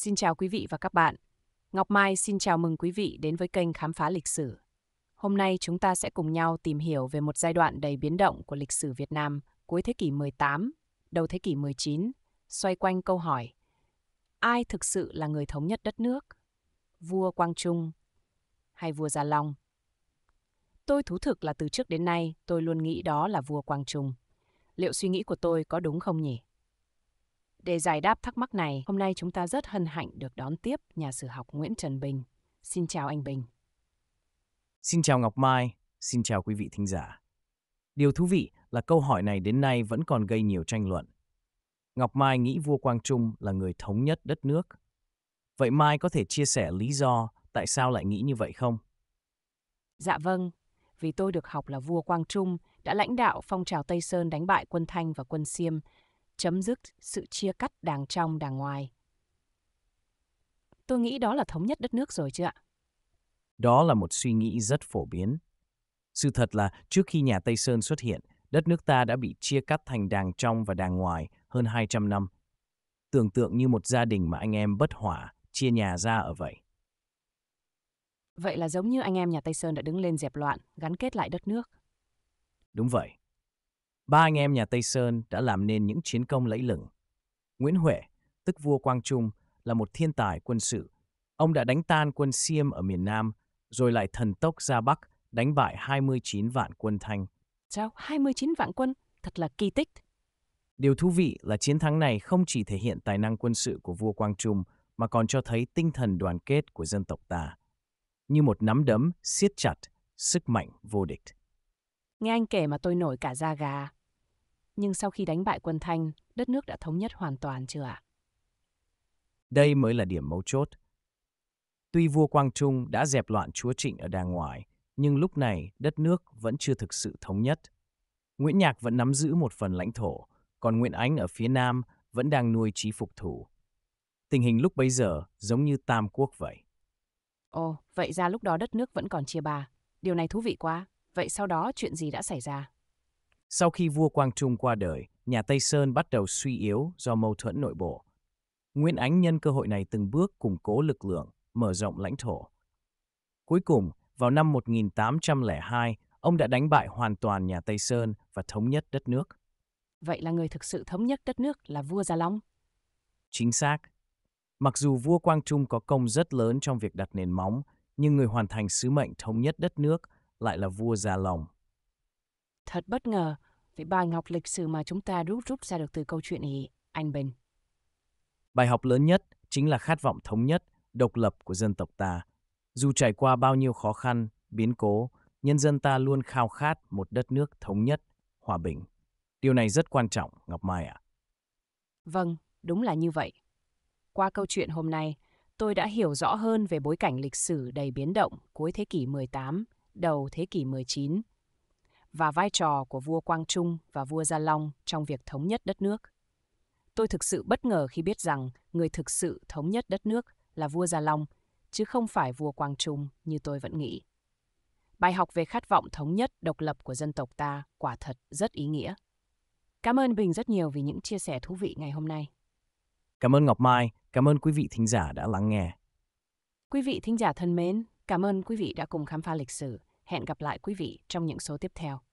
Xin chào quý vị và các bạn. Ngọc Mai xin chào mừng quý vị đến với kênh Khám phá lịch sử. Hôm nay chúng ta sẽ cùng nhau tìm hiểu về một giai đoạn đầy biến động của lịch sử Việt Nam cuối thế kỷ 18, đầu thế kỷ 19, xoay quanh câu hỏi Ai thực sự là người thống nhất đất nước? Vua Quang Trung hay vua Gia Long? Tôi thú thực là từ trước đến nay tôi luôn nghĩ đó là vua Quang Trung. Liệu suy nghĩ của tôi có đúng không nhỉ? Để giải đáp thắc mắc này, hôm nay chúng ta rất hân hạnh được đón tiếp nhà sử học Nguyễn Trần Bình. Xin chào anh Bình. Xin chào Ngọc Mai, xin chào quý vị thính giả. Điều thú vị là câu hỏi này đến nay vẫn còn gây nhiều tranh luận. Ngọc Mai nghĩ vua Quang Trung là người thống nhất đất nước. Vậy Mai có thể chia sẻ lý do tại sao lại nghĩ như vậy không? Dạ vâng, vì tôi được học là vua Quang Trung đã lãnh đạo phong trào Tây Sơn đánh bại quân Thanh và quân Xiêm chấm dứt sự chia cắt đảng trong đảng ngoài. Tôi nghĩ đó là thống nhất đất nước rồi chứ ạ? Đó là một suy nghĩ rất phổ biến. Sự thật là trước khi nhà Tây Sơn xuất hiện, đất nước ta đã bị chia cắt thành đàng trong và đàng ngoài hơn 200 năm. Tưởng tượng như một gia đình mà anh em bất hỏa, chia nhà ra ở vậy. Vậy là giống như anh em nhà Tây Sơn đã đứng lên dẹp loạn, gắn kết lại đất nước. Đúng vậy. Ba anh em nhà Tây Sơn đã làm nên những chiến công lẫy lừng. Nguyễn Huệ, tức vua Quang Trung, là một thiên tài quân sự. Ông đã đánh tan quân Siêm ở miền Nam, rồi lại thần tốc ra Bắc, đánh bại 29 vạn quân Thanh. Sao 29 vạn quân? Thật là kỳ tích. Điều thú vị là chiến thắng này không chỉ thể hiện tài năng quân sự của vua Quang Trung, mà còn cho thấy tinh thần đoàn kết của dân tộc ta. Như một nắm đấm siết chặt, sức mạnh vô địch. Nghe anh kể mà tôi nổi cả da gà nhưng sau khi đánh bại quân Thanh, đất nước đã thống nhất hoàn toàn chưa ạ? Đây mới là điểm mấu chốt. Tuy vua Quang Trung đã dẹp loạn chúa Trịnh ở đàng ngoài, nhưng lúc này đất nước vẫn chưa thực sự thống nhất. Nguyễn Nhạc vẫn nắm giữ một phần lãnh thổ, còn Nguyễn Ánh ở phía nam vẫn đang nuôi trí phục thủ. Tình hình lúc bấy giờ giống như Tam Quốc vậy. Ồ, vậy ra lúc đó đất nước vẫn còn chia ba. Điều này thú vị quá. Vậy sau đó chuyện gì đã xảy ra? Sau khi vua Quang Trung qua đời, nhà Tây Sơn bắt đầu suy yếu do mâu thuẫn nội bộ. Nguyễn Ánh nhân cơ hội này từng bước củng cố lực lượng, mở rộng lãnh thổ. Cuối cùng, vào năm 1802, ông đã đánh bại hoàn toàn nhà Tây Sơn và thống nhất đất nước. Vậy là người thực sự thống nhất đất nước là vua Gia Long? Chính xác. Mặc dù vua Quang Trung có công rất lớn trong việc đặt nền móng, nhưng người hoàn thành sứ mệnh thống nhất đất nước lại là vua Gia Long. Thật bất ngờ về bài học lịch sử mà chúng ta rút rút ra được từ câu chuyện này, anh Bình. Bài học lớn nhất chính là khát vọng thống nhất, độc lập của dân tộc ta. Dù trải qua bao nhiêu khó khăn, biến cố, nhân dân ta luôn khao khát một đất nước thống nhất, hòa bình. Điều này rất quan trọng, Ngọc Mai ạ. À. Vâng, đúng là như vậy. Qua câu chuyện hôm nay, tôi đã hiểu rõ hơn về bối cảnh lịch sử đầy biến động cuối thế kỷ 18, đầu thế kỷ 19 và vai trò của vua Quang Trung và vua Gia Long trong việc thống nhất đất nước. Tôi thực sự bất ngờ khi biết rằng người thực sự thống nhất đất nước là vua Gia Long, chứ không phải vua Quang Trung như tôi vẫn nghĩ. Bài học về khát vọng thống nhất, độc lập của dân tộc ta quả thật rất ý nghĩa. Cảm ơn Bình rất nhiều vì những chia sẻ thú vị ngày hôm nay. Cảm ơn Ngọc Mai, cảm ơn quý vị thính giả đã lắng nghe. Quý vị thính giả thân mến, cảm ơn quý vị đã cùng khám phá lịch sử. Hẹn gặp lại quý vị trong những số tiếp theo.